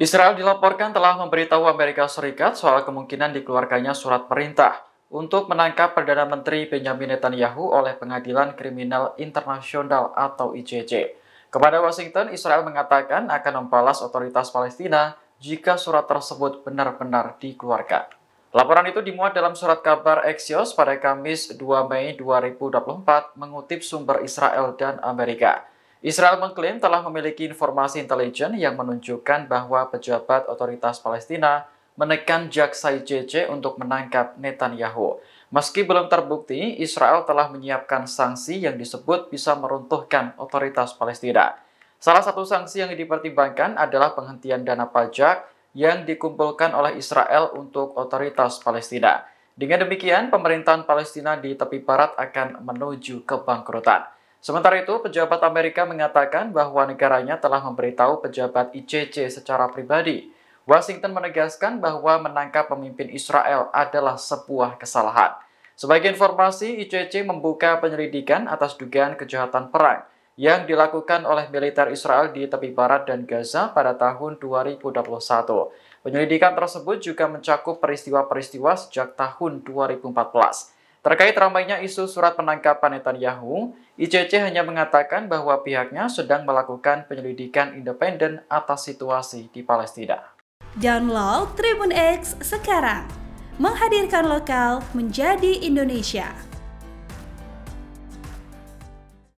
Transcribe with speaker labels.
Speaker 1: Israel dilaporkan telah memberitahu Amerika Serikat soal kemungkinan dikeluarkannya surat perintah untuk menangkap Perdana Menteri Benjamin Netanyahu oleh Pengadilan Kriminal Internasional atau ICC. Kepada Washington, Israel mengatakan akan membalas otoritas Palestina jika surat tersebut benar-benar dikeluarkan. Laporan itu dimuat dalam surat kabar Axios pada Kamis 2 Mei 2024 mengutip sumber Israel dan Amerika. Israel mengklaim telah memiliki informasi intelijen yang menunjukkan bahwa pejabat otoritas Palestina menekan jaksa ICC untuk menangkap Netanyahu. Meski belum terbukti, Israel telah menyiapkan sanksi yang disebut bisa meruntuhkan otoritas Palestina. Salah satu sanksi yang dipertimbangkan adalah penghentian dana pajak yang dikumpulkan oleh Israel untuk otoritas Palestina. Dengan demikian, pemerintahan Palestina di tepi barat akan menuju kebangkrutan. Sementara itu, pejabat Amerika mengatakan bahwa negaranya telah memberitahu pejabat ICC secara pribadi. Washington menegaskan bahwa menangkap pemimpin Israel adalah sebuah kesalahan. Sebagai informasi, ICC membuka penyelidikan atas dugaan kejahatan perang yang dilakukan oleh militer Israel di tepi barat dan Gaza pada tahun 2021. Penyelidikan tersebut juga mencakup peristiwa-peristiwa sejak tahun 2014. Terkait ramainya isu surat penangkapan Netanyahu, ICC hanya mengatakan bahwa pihaknya sedang melakukan penyelidikan independen atas situasi di Palestina.
Speaker 2: Download Tribun X sekarang, menghadirkan lokal menjadi Indonesia.